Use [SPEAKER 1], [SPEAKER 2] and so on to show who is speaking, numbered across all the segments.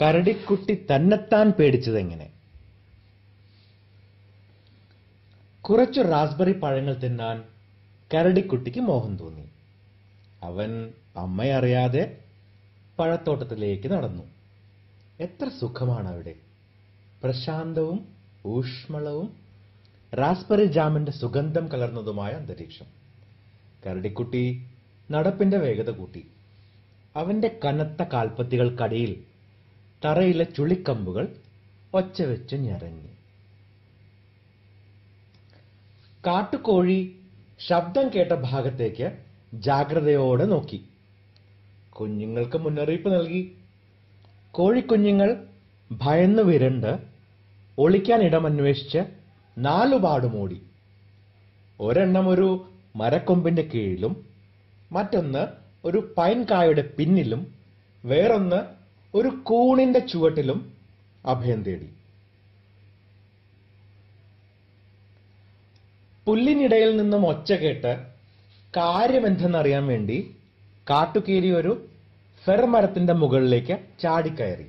[SPEAKER 1] കരടിക്കുട്ടി തന്നെത്താൻ പേടിച്ചതെങ്ങനെ കുറച്ചു റാസ്ബെറി പഴങ്ങൾ തിന്നാൻ കരടിക്കുട്ടിക്ക് മോഹം തോന്നി അവൻ അമ്മയറിയാതെ പഴത്തോട്ടത്തിലേക്ക് നടന്നു എത്ര സുഖമാണ് അവിടെ പ്രശാന്തവും ഊഷ്മളവും റാസ്ബെറി ജാമിന്റെ സുഗന്ധം കലർന്നതുമായ അന്തരീക്ഷം കരടിക്കുട്ടി നടപ്പിന്റെ വേഗത കൂട്ടി അവന്റെ കനത്ത കാൽപ്പത്തികൾക്കടിയിൽ തറയിലെ ചുളിക്കമ്പുകൾ വെച്ച് ഞെരങ്ങി കാട്ടുകോഴി ശബ്ദം കേട്ട ഭാഗത്തേക്ക് ജാഗ്രതയോടെ നോക്കി കുഞ്ഞുങ്ങൾക്ക് മുന്നറിയിപ്പ് നൽകി കോഴിക്കുഞ്ഞുങ്ങൾ ഭയന്നു വിരണ്ട് ഒളിക്കാൻ ഇടമന്വേഷിച്ച് നാലുപാടുമോടി ഒരെണ്ണം ഒരു മരക്കൊമ്പിന്റെ കീഴിലും മറ്റൊന്ന് ഒരു പൈൻകായുടെ പിന്നിലും വേറൊന്ന് ഒരു കൂണിന്റെ ചുവട്ടിലും അഭയം തേടി പുല്ലിനിടയിൽ നിന്നും ഒച്ച കേട്ട് കാര്യമെന്തെന്നറിയാൻ വേണ്ടി കാട്ടുകീരി ഒരു ഫെർമരത്തിന്റെ മുകളിലേക്ക് ചാടിക്കയറി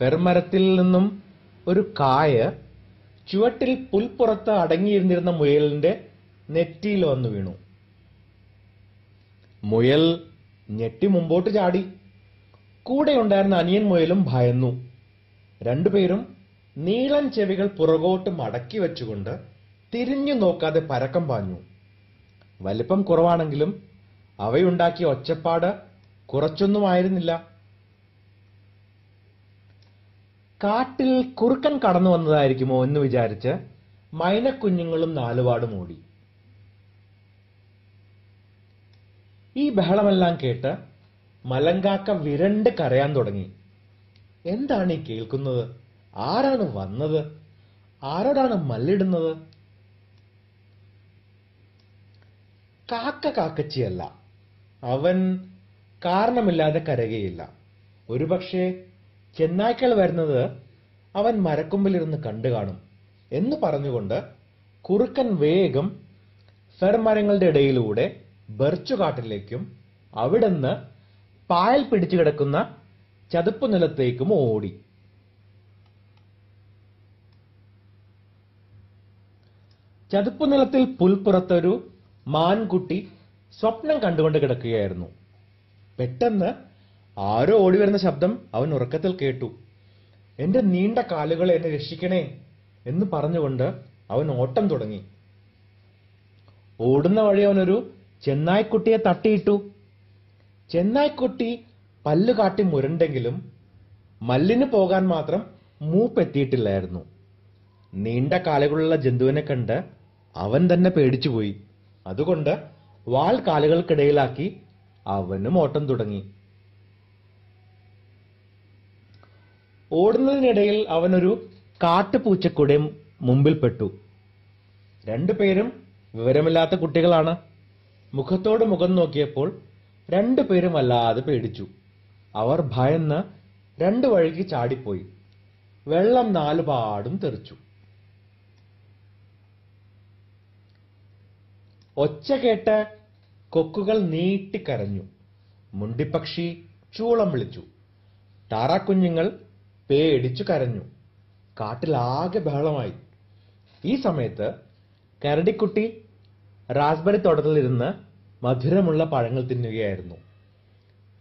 [SPEAKER 1] ഫെർമരത്തിൽ നിന്നും ഒരു കായ ചുവട്ടിൽ പുൽപ്പുറത്ത് അടങ്ങിയിരുന്നിരുന്ന മുയലിന്റെ നെറ്റിയിൽ വന്നു വീണു മുയൽ ഞെട്ടി മുമ്പോട്ട് ചാടി ഉണ്ടായിരുന്ന അനിയൻ മുയലും ഭയന്നു രണ്ടുപേരും നീളൻ ചെവികൾ പുറകോട്ട് മടക്കി വെച്ചുകൊണ്ട് തിരിഞ്ഞു നോക്കാതെ പരക്കം പാഞ്ഞു വലിപ്പം കുറവാണെങ്കിലും അവയുണ്ടാക്കിയ ഒച്ചപ്പാട് ആയിരുന്നില്ല കാട്ടിൽ കുറുക്കൻ കടന്നു വന്നതായിരിക്കുമോ എന്ന് വിചാരിച്ച് മൈനക്കുഞ്ഞുങ്ങളും നാലുപാടും ഓടി ഈ ബഹളമെല്ലാം കേട്ട് മലങ്കാക്ക വിരണ്ട് കരയാൻ തുടങ്ങി എന്താണ് ഈ കേൾക്കുന്നത് ആരാണ് വന്നത് ആരോടാണ് മല്ലിടുന്നത് കാക്ക കാക്കച്ചിയല്ല അവൻ കാരണമില്ലാതെ കരയുകയില്ല ഒരുപക്ഷെ ചെന്നായ്ക്കൾ വരുന്നത് അവൻ മരക്കൊമ്പിലിരുന്ന് കണ്ടു കാണും എന്ന് പറഞ്ഞുകൊണ്ട് കുറുക്കൻ വേഗം ഫെർമരങ്ങളുടെ ഇടയിലൂടെ ബെർച്ചുകാട്ടിലേക്കും അവിടുന്ന് പായൽ പിടിച്ചു കിടക്കുന്ന ചതുപ്പ് നിലത്തേക്കും ഓടി ചതുപ്പ് നിലത്തിൽ പുൽപ്പുറത്തൊരു മാൻകുട്ടി സ്വപ്നം കണ്ടുകൊണ്ട് കിടക്കുകയായിരുന്നു പെട്ടെന്ന് ആരോ ഓടി വരുന്ന ശബ്ദം അവൻ ഉറക്കത്തിൽ കേട്ടു എന്റെ നീണ്ട കാലുകളെ എന്നെ രക്ഷിക്കണേ എന്ന് പറഞ്ഞുകൊണ്ട് അവൻ ഓട്ടം തുടങ്ങി ഓടുന്ന വഴി അവനൊരു ചെന്നായ്ക്കുട്ടിയെ തട്ടിയിട്ടു ചെന്നായ്ക്കുട്ടി കാട്ടി മുരണ്ടെങ്കിലും മല്ലിന് പോകാൻ മാത്രം മൂപ്പെത്തിയിട്ടില്ലായിരുന്നു നീണ്ട കാലുകളുള്ള ജന്തുവിനെ കണ്ട് അവൻ തന്നെ പേടിച്ചുപോയി അതുകൊണ്ട് വാൾ കാലുകൾക്കിടയിലാക്കി അവനും ഓട്ടം തുടങ്ങി ഓടുന്നതിനിടയിൽ അവനൊരു കാട്ടുപൂച്ചക്കൂടെ മുമ്പിൽപ്പെട്ടു രണ്ടുപേരും വിവരമില്ലാത്ത കുട്ടികളാണ് മുഖത്തോട് മുഖം നോക്കിയപ്പോൾ രണ്ടുപേരും വല്ലാതെ പേടിച്ചു അവർ ഭയന്ന് രണ്ടു വഴിക്ക് ചാടിപ്പോയി വെള്ളം നാലുപാടും തെറിച്ചു ഒച്ച കേട്ട് കൊക്കുകൾ നീട്ടിക്കരഞ്ഞു മുണ്ടിപ്പക്ഷി ചൂളം വിളിച്ചു താറാക്കുഞ്ഞുങ്ങൾ പേടിച്ചു കരഞ്ഞു കാട്ടിലാകെ ബഹളമായി ഈ സമയത്ത് കരടിക്കുട്ടി റാസ്ബറി തോട്ടത്തിലിരുന്ന് മധുരമുള്ള പഴങ്ങൾ തിന്നുകയായിരുന്നു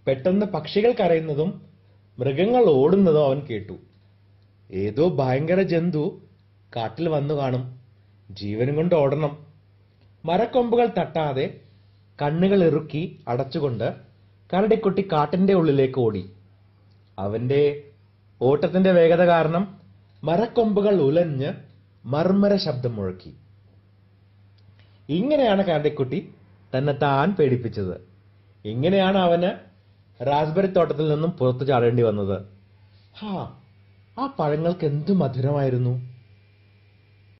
[SPEAKER 1] പെട്ടെന്ന് പക്ഷികൾ കരയുന്നതും മൃഗങ്ങൾ ഓടുന്നതും അവൻ കേട്ടു ഏതോ ഭയങ്കര ജന്തു കാട്ടിൽ വന്നു കാണും ജീവനും കൊണ്ട് ഓടണം മരക്കൊമ്പുകൾ തട്ടാതെ കണ്ണുകൾ ഇറുക്കി അടച്ചുകൊണ്ട് കരടിക്കുട്ടി കാട്ടിന്റെ ഉള്ളിലേക്ക് ഓടി അവന്റെ ഓട്ടത്തിന്റെ വേഗത കാരണം മരക്കൊമ്പുകൾ ഉലഞ്ഞ് മർമ്മര ശബ്ദം മുഴക്കി ഇങ്ങനെയാണ് കരടിക്കുട്ടി തന്നെ താൻ പേടിപ്പിച്ചത് ഇങ്ങനെയാണ് അവന് റാസ്ബെറി തോട്ടത്തിൽ നിന്നും പുറത്തു ചാടേണ്ടി വന്നത് ഹാ ആ പഴങ്ങൾക്ക് എന്ത് മധുരമായിരുന്നു